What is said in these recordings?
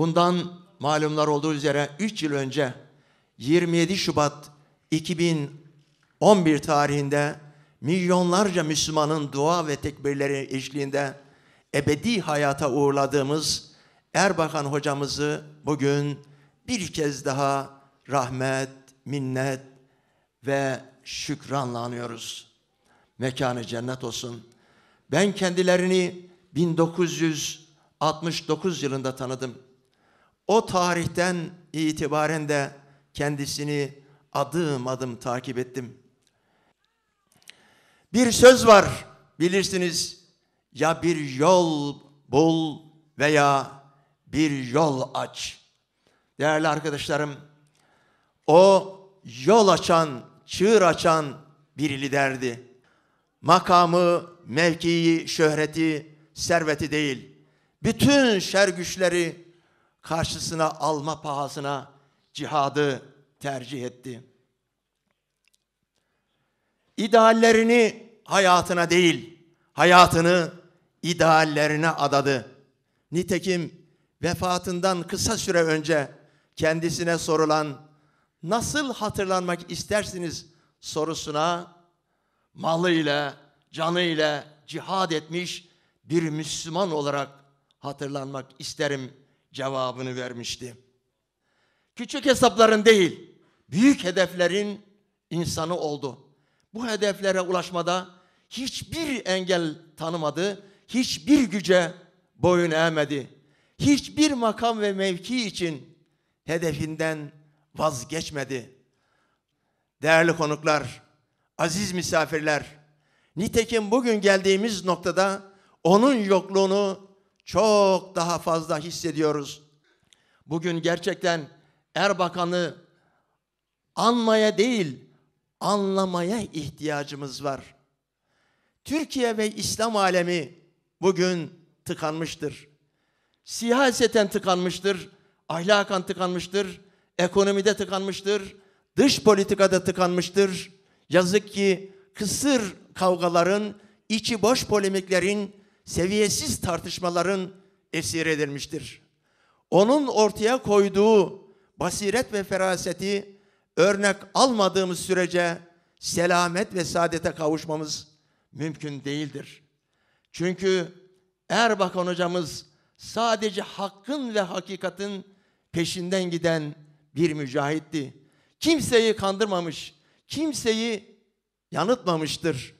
Bundan malumlar olduğu üzere 3 yıl önce 27 Şubat 2011 tarihinde milyonlarca Müslümanın dua ve tekbirleri eşliğinde ebedi hayata uğurladığımız Erbakan hocamızı bugün bir kez daha rahmet, minnet ve şükranla anıyoruz. Mekanı cennet olsun. Ben kendilerini 1969 yılında tanıdım. O tarihten itibaren de kendisini adım adım takip ettim. Bir söz var bilirsiniz ya bir yol bul veya bir yol aç. Değerli arkadaşlarım o yol açan, çığır açan bir liderdi. Makamı, mevkii, şöhreti, serveti değil. Bütün şer güçleri karşısına alma pahasına cihadı tercih etti. İdeallerini hayatına değil, hayatını ideallerine adadı. Nitekim vefatından kısa süre önce kendisine sorulan nasıl hatırlanmak istersiniz sorusuna malıyla, canıyla cihad etmiş bir Müslüman olarak hatırlanmak isterim cevabını vermişti. Küçük hesapların değil, büyük hedeflerin insanı oldu. Bu hedeflere ulaşmada hiçbir engel tanımadı, hiçbir güce boyun eğmedi. Hiçbir makam ve mevki için hedefinden vazgeçmedi. Değerli konuklar, aziz misafirler, nitekim bugün geldiğimiz noktada onun yokluğunu çok daha fazla hissediyoruz. Bugün gerçekten Erbakan'ı anmaya değil, anlamaya ihtiyacımız var. Türkiye ve İslam alemi bugün tıkanmıştır. Siyaseten tıkanmıştır, ahlakan tıkanmıştır, ekonomide tıkanmıştır, dış politikada tıkanmıştır. Yazık ki kısır kavgaların, içi boş polemiklerin seviyesiz tartışmaların esir edilmiştir. Onun ortaya koyduğu basiret ve feraseti örnek almadığımız sürece selamet ve saadete kavuşmamız mümkün değildir. Çünkü Erbakan hocamız sadece hakkın ve hakikatin peşinden giden bir mücahitti. Kimseyi kandırmamış, kimseyi yanıtmamıştır.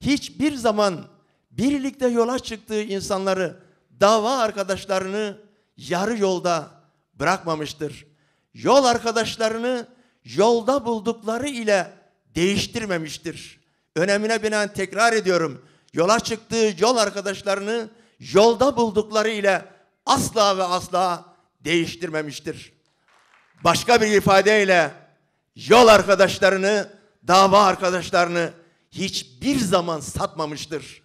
Hiçbir zaman birlikte yola çıktığı insanları, dava arkadaşlarını yarı yolda bırakmamıştır. Yol arkadaşlarını yolda buldukları ile değiştirmemiştir. Önemine binen tekrar ediyorum. Yola çıktığı yol arkadaşlarını yolda buldukları ile asla ve asla değiştirmemiştir. Başka bir ifadeyle yol arkadaşlarını, dava arkadaşlarını hiçbir zaman satmamıştır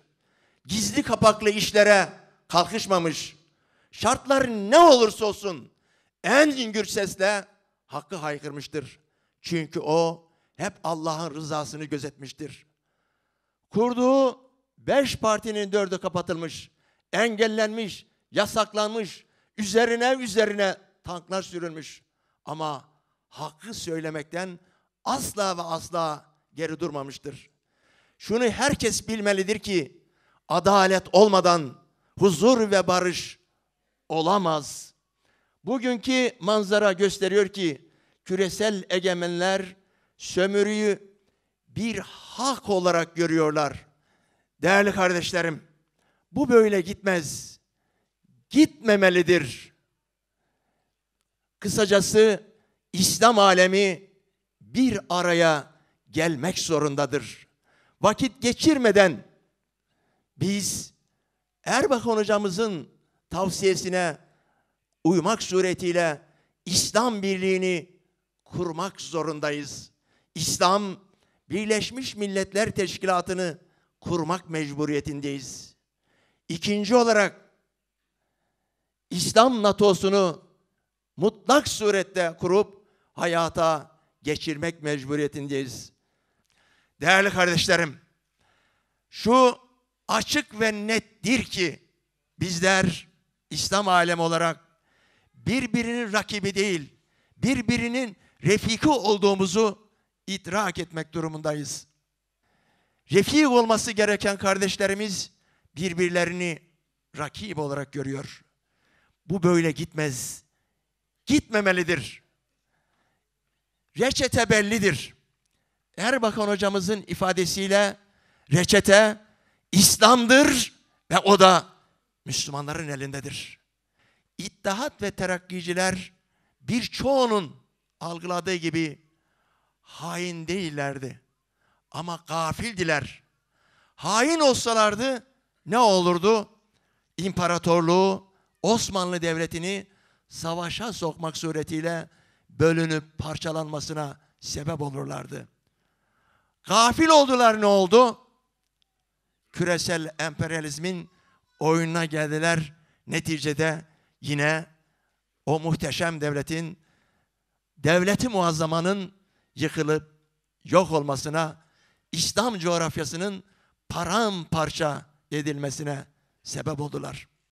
gizli kapaklı işlere kalkışmamış. Şartlar ne olursa olsun en züngür sesle hakkı haykırmıştır. Çünkü o hep Allah'ın rızasını gözetmiştir. Kurduğu beş partinin dördü kapatılmış, engellenmiş, yasaklanmış, üzerine üzerine tanklar sürülmüş. Ama hakkı söylemekten asla ve asla geri durmamıştır. Şunu herkes bilmelidir ki adalet olmadan huzur ve barış olamaz. Bugünkü manzara gösteriyor ki küresel egemenler sömürüyü bir hak olarak görüyorlar. Değerli kardeşlerim, bu böyle gitmez. Gitmemelidir. Kısacası İslam alemi bir araya gelmek zorundadır. Vakit geçirmeden biz Erbakan hocamızın tavsiyesine uymak suretiyle İslam birliğini kurmak zorundayız. İslam Birleşmiş Milletler Teşkilatı'nı kurmak mecburiyetindeyiz. İkinci olarak İslam NATO'sunu mutlak surette kurup hayata geçirmek mecburiyetindeyiz. Değerli kardeşlerim, şu açık ve nettir ki bizler İslam alemi olarak birbirinin rakibi değil, birbirinin refiki olduğumuzu idrak etmek durumundayız. Refik olması gereken kardeşlerimiz birbirlerini rakip olarak görüyor. Bu böyle gitmez. Gitmemelidir. Reçete bellidir. Erbakan hocamızın ifadesiyle reçete İslam'dır ve o da Müslümanların elindedir. İttihat ve terakkiciler birçoğunun algıladığı gibi hain değillerdi. Ama gafildiler. Hain olsalardı ne olurdu? İmparatorluğu, Osmanlı Devleti'ni savaşa sokmak suretiyle bölünüp parçalanmasına sebep olurlardı. Gafil oldular ne oldu? küresel emperyalizmin oyununa geldiler. Neticede yine o muhteşem devletin, devleti muazzamanın yıkılıp yok olmasına, İslam coğrafyasının paramparça edilmesine sebep oldular.